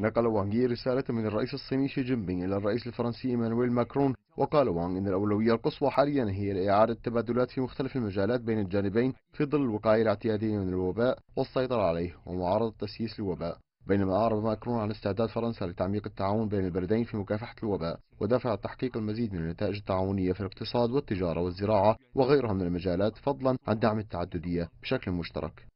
نقل وانغ رسالة من الرئيس الصيني شي جين بينغ إلى الرئيس الفرنسي إيمانويل ماكرون وقال وانغ إن الأولوية القصوى حاليا هي لإعادة التبادلات في مختلف المجالات بين الجانبين في ظل الوقاية الاعتيادية من الوباء والسيطرة عليه ومعارضة تسييس الوباء بينما أعرب ماكرون عن استعداد فرنسا لتعميق التعاون بين البلدين في مكافحة الوباء ودافع تحقيق المزيد من النتائج التعاونية في الاقتصاد والتجارة والزراعة وغيرها من المجالات فضلا عن دعم التعددية بشكل مشترك